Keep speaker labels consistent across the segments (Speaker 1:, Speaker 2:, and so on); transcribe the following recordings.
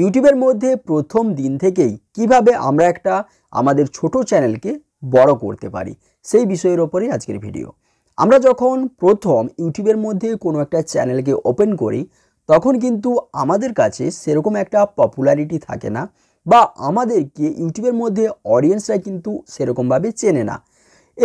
Speaker 1: ইউটিউবের মধ্যে প্রথম দিন থেকেই কিভাবে আমরা একটা আমাদের ছোট চ্যানেলকে বড় করতে পারি সেই বিষয়ের ওপরেই আজকের ভিডিও আমরা যখন প্রথম ইউটিউবের মধ্যে কোনো একটা চ্যানেলকে ওপেন করি তখন কিন্তু আমাদের কাছে সেরকম একটা পপুলারিটি থাকে না বা আমাদেরকে ইউটিউবের মধ্যে অডিয়েন্সরা কিন্তু সেরকমভাবে চেনে না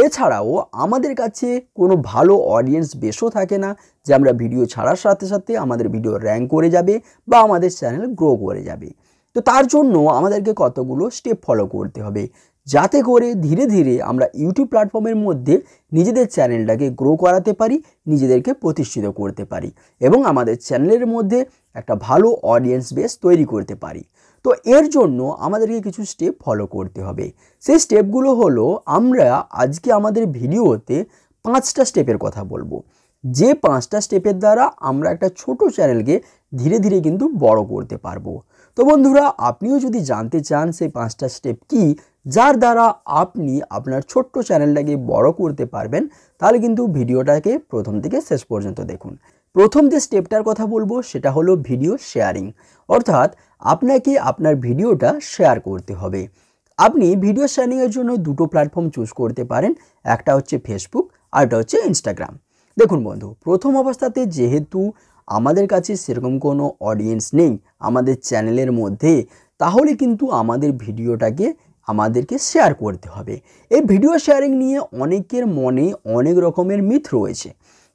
Speaker 1: এছাড়াও আমাদের কাছে কোনো ভালো অডিয়েন্স বেশও থাকে না যে আমরা ভিডিও ছাড়ার সাথে সাথে আমাদের ভিডিও র্যাঙ্ক করে যাবে বা আমাদের চ্যানেল গ্রো করে যাবে তো তার জন্য আমাদেরকে কতগুলো স্টেপ ফলো করতে হবে যাতে করে ধীরে ধীরে আমরা ইউটিউব প্ল্যাটফর্মের মধ্যে নিজেদের চ্যানেলটাকে গ্রো করাতে পারি নিজেদেরকে প্রতিষ্ঠিত করতে পারি এবং আমাদের চ্যানেলের মধ্যে একটা ভালো অডিয়েন্স বেস তৈরি করতে পারি তো এর জন্য আমাদেরকে কিছু স্টেপ ফলো করতে হবে সেই স্টেপগুলো হলো আমরা আজকে আমাদের ভিডিওতে পাঁচটা স্টেপের কথা বলবো যে পাঁচটা স্টেপের দ্বারা আমরা একটা ছোট চ্যানেলকে ধীরে ধীরে কিন্তু বড় করতে পারবো তো বন্ধুরা আপনিও যদি জানতে চান সেই পাঁচটা স্টেপ কি যার দ্বারা আপনি আপনার ছোট্ট চ্যানেলটাকে বড় করতে পারবেন তাহলে কিন্তু ভিডিওটাকে প্রথম থেকে শেষ পর্যন্ত দেখুন প্রথম যে স্টেপটার কথা বলবো সেটা হলো ভিডিও শেয়ারিং অর্থাৎ আপনাকে আপনার ভিডিওটা শেয়ার করতে হবে আপনি ভিডিও শেয়ারিংয়ের জন্য দুটো প্ল্যাটফর্ম চুজ করতে পারেন একটা হচ্ছে ফেসবুক আরটা হচ্ছে ইনস্টাগ্রাম দেখুন বন্ধু প্রথম অবস্থাতে যেহেতু আমাদের কাছে সেরকম কোনো অডিয়েন্স নেই আমাদের চ্যানেলের মধ্যে তাহলে কিন্তু আমাদের ভিডিওটাকে আমাদেরকে শেয়ার করতে হবে এই ভিডিও শেয়ারিং নিয়ে অনেকের মনে অনেক রকমের মিথ রয়েছে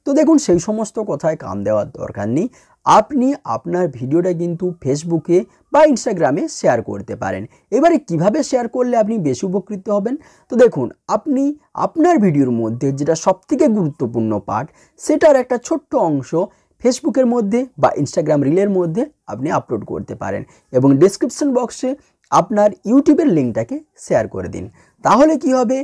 Speaker 1: তো দেখুন সেই সমস্ত কথায় কান দেওয়ার দরকার নেই আপনি আপনার ভিডিওটা কিন্তু ফেসবুকে বা ইনস্টাগ্রামে শেয়ার করতে পারেন এবারে কিভাবে শেয়ার করলে আপনি বেশি উপকৃত হবেন তো দেখুন আপনি আপনার ভিডিওর মধ্যে যেটা সবথেকে গুরুত্বপূর্ণ পার্ট সেটার একটা ছোট্ট অংশ ফেসবুকের মধ্যে বা ইনস্টাগ্রাম রিলের মধ্যে আপনি আপলোড করতে পারেন এবং ডিসক্রিপশন বক্সে আপনার ইউটিউবের লিঙ্কটাকে শেয়ার করে দিন তাহলে কি হবে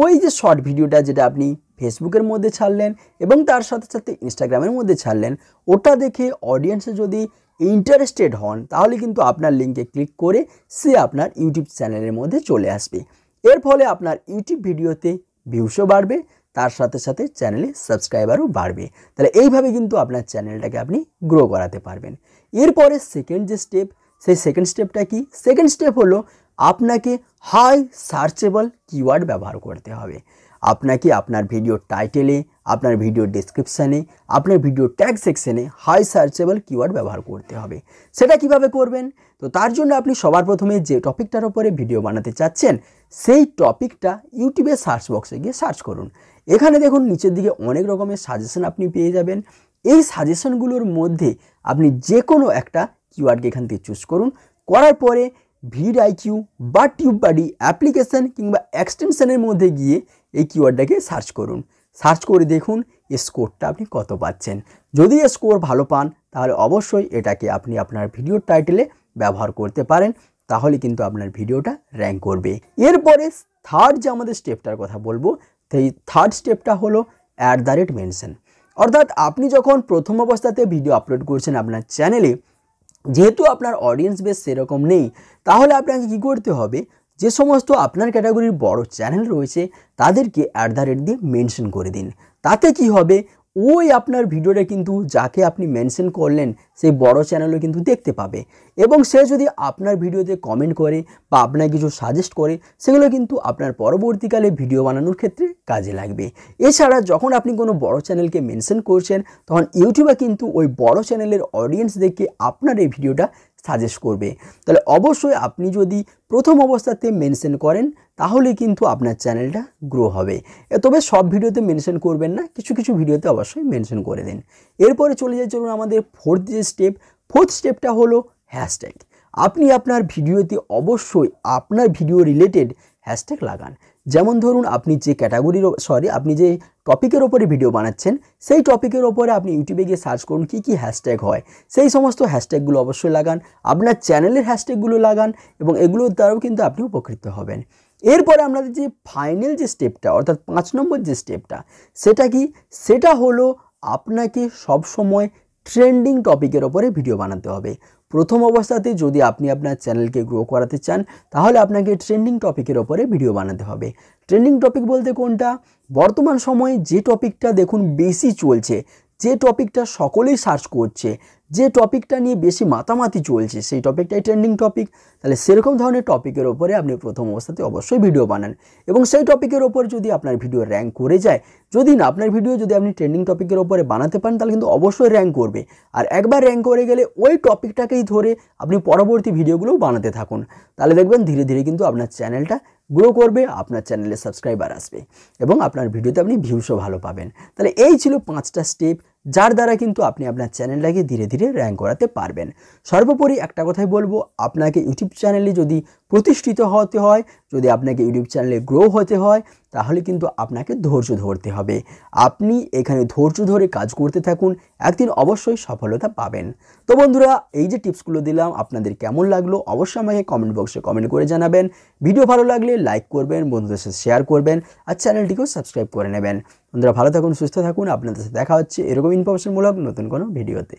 Speaker 1: ওই যে শর্ট ভিডিওটা যেটা আপনি ফেসবুকের মধ্যে ছাড়লেন এবং তার সাথে সাথে ইনস্টাগ্রামের মধ্যে ছাড়লেন ওটা দেখে অডিয়েন্সে যদি ইন্টারেস্টেড হন তাহলে কিন্তু আপনার লিঙ্কে ক্লিক করে সে আপনার ইউটিউব চ্যানেলের মধ্যে চলে আসবে এর ফলে আপনার ইউটিউব ভিডিওতে ভিউসও বাড়বে তার সাথে সাথে চ্যানেলে সাবস্ক্রাইবারও বাড়বে তাহলে এইভাবে কিন্তু আপনার চ্যানেলটাকে আপনি গ্রো করাতে পারবেন এরপরে সেকেন্ড যে স্টেপ সেই সেকেন্ড স্টেপটা কি সেকেন্ড স্টেপ হলো আপনাকে হাই সার্চেবল কিওয়ার্ড ব্যবহার করতে হবে আপনাকে আপনার ভিডিও টাইটেলে আপনার ভিডিও ডিসক্রিপশানে আপনার ভিডিও ট্যাগ সেকশানে হাই সার্চেবল কিওয়ার্ড ব্যবহার করতে হবে সেটা কিভাবে করবেন তো তার জন্য আপনি সবার প্রথমে যে টপিকটার ওপরে ভিডিও বানাতে চাচ্ছেন সেই টপিকটা ইউটিউবে সার্চ বক্সে গিয়ে সার্চ করুন এখানে দেখুন নিচের দিকে অনেক রকমের সাজেশন আপনি পেয়ে যাবেন এই সাজেশনগুলোর মধ্যে আপনি যে কোনো একটা কিউআরকে এখান থেকে চুজ করুন করার পরে ভিড আইকিউ বা টিউব বাডি অ্যাপ্লিকেশান কিংবা এক্সটেনশানের মধ্যে গিয়ে এই কিওয়ার্ডটাকে সার্চ করুন সার্চ করে দেখুন স্কোরটা আপনি কত পাচ্ছেন যদি স্কোর ভালো পান তাহলে অবশ্যই এটাকে আপনি আপনার ভিডিওর টাইটেলে ব্যবহার করতে পারেন তাহলে কিন্তু আপনার ভিডিওটা র্যাঙ্ক করবে এরপরে থার্ড যে আমাদের স্টেপটার কথা বলবো সেই থার্ড স্টেপটা হলো অ্যাট দ্য রেট মেনশন অর্থাৎ আপনি যখন প্রথম অবস্থাতে ভিডিও আপলোড করছেন আপনার চ্যানেলে যেহেতু আপনার অডিয়েন্স বেস সেরকম নেই তাহলে আপনাকে কি করতে হবে যে সমস্ত আপনার ক্যাটাগরির বড় চ্যানেল রয়েছে তাদেরকে অ্যাট দ্য রেট দিয়ে মেনশন করে দিন তাতে কি হবে ওই আপনার ভিডিওটা কিন্তু যাকে আপনি মেনশন করলেন সেই বড় চ্যানেলও কিন্তু দেখতে পাবে এবং সে যদি আপনার ভিডিওতে কমেন্ট করে বা আপনার কিছু সাজেস্ট করে সেগুলো কিন্তু আপনার পরবর্তীকালে ভিডিও বানানোর ক্ষেত্রে কাজে লাগবে এছাড়া যখন আপনি কোনো বড় চ্যানেলকে মেনশন করছেন তখন ইউটিউবে কিন্তু ওই বড় চ্যানেলের অডিয়েন্স দেখে আপনার এই ভিডিওটা সাজেস্ট করবে তাহলে অবশ্যই আপনি যদি প্রথম অবস্থাতে মেনশন করেন তাহলে কিন্তু আপনার চ্যানেলটা গ্রো হবে তবে সব ভিডিওতে মেনশন করবেন না কিছু কিছু ভিডিওতে অবশ্যই মেনশন করে দিন এরপরে চলে যাই চলুন আমাদের ফোর্থ যে স্টেপ ফোর্থ স্টেপটা হলো হ্যাশট্যাগ আপনি আপনার ভিডিওতে অবশ্যই আপনার ভিডিও রিলেটেড হ্যাশট্যাগ লাগান যেমন ধরুন আপনি যে ক্যাটাগরির সরি আপনি যে টপিকের ওপরে ভিডিও বানাচ্ছেন সেই টপিকের ওপরে আপনি ইউটিউবে গিয়ে সার্চ করুন কী কী হ্যাশট্যাগ হয় সেই সমস্ত হ্যাশট্যাগুলো অবশ্যই লাগান আপনার চ্যানেলের হ্যাশট্যাগুলো লাগান এবং এগুলোর দ্বারাও কিন্তু আপনি উপকৃত হবেন এরপরে আপনাদের যে ফাইনাল যে স্টেপটা অর্থাৎ পাঁচ নম্বর যে স্টেপটা সেটা কি সেটা হলো আপনাকে সবসময় ট্রেন্ডিং টপিকের ওপরে ভিডিও বানাতে হবে প্রথম অবস্থাতে যদি আপনি আপনার চ্যানেলকে গ্রো করাতে চান তাহলে আপনাকে ট্রেন্ডিং টপিকের ওপরে ভিডিও বানাতে হবে ট্রেন্ডিং টপিক বলতে কোনটা বর্তমান সময়ে যে টপিকটা দেখুন বেশি চলছে যে টপিকটা সকলেই সার্চ করছে যে টপিকটা নিয়ে বেশি মাতামাতি চলছে সেই টপিকটাই ট্রেন্ডিং টপিক তাহলে সেরকম ধরনের টপিকের ওপরে আপনি প্রথম অবস্থাতে অবশ্যই ভিডিও বানান এবং সেই টপিকের ওপর যদি আপনার ভিডিও র্যাঙ্ক করে যায় যদি না আপনার ভিডিও যদি আপনি ট্রেন্ডিং টপিকের ওপরে বানাতে পারেন তাহলে কিন্তু অবশ্যই র্যাঙ্ক করবে আর একবার র্যাঙ্ক করে গেলে ওই টপিকটাকেই ধরে আপনি পরবর্তী ভিডিওগুলোও বানাতে থাকুন তাহলে দেখবেন ধীরে ধীরে কিন্তু আপনার চ্যানেলটা গ্রো করবে আপনার চ্যানেলে সাবস্ক্রাইবার আসবে এবং আপনার ভিডিওতে আপনি ভিউসও ভালো পাবেন তাহলে এই ছিল পাঁচটা স্টেপ যার দ্বারা কিন্তু আপনি আপনার চ্যানেলটাকে ধীরে ধীরে র্যাঙ্ক করাতে পারবেন সর্বোপরি একটা কথাই বলবো আপনাকে ইউটিউব চ্যানেলে যদি প্রতিষ্ঠিত হতে হয় যদি আপনাকে ইউটিউব চ্যানেলে গ্রো হতে হয় তাহলে কিন্তু আপনাকে ধৈর্য ধরতে হবে আপনি এখানে ধৈর্য ধরে কাজ করতে থাকুন একদিন অবশ্যই সফলতা পাবেন তো বন্ধুরা এই যে টিপসগুলো দিলাম আপনাদের কেমন লাগলো অবশ্যই আমাকে কমেন্ট বক্সে কমেন্ট করে জানাবেন ভিডিও ভালো লাগলে লাইক করবেন বন্ধুদের সাথে শেয়ার করবেন আর চ্যানেলটিকেও সাবস্ক্রাইব করে নেবেন বন্ধুরা ভালো থাকুন সুস্থ থাকুন আপনাদের সাথে দেখা হচ্ছে এরকম ইনফরমেশনমূলক নতুন কোনো ভিডিওতে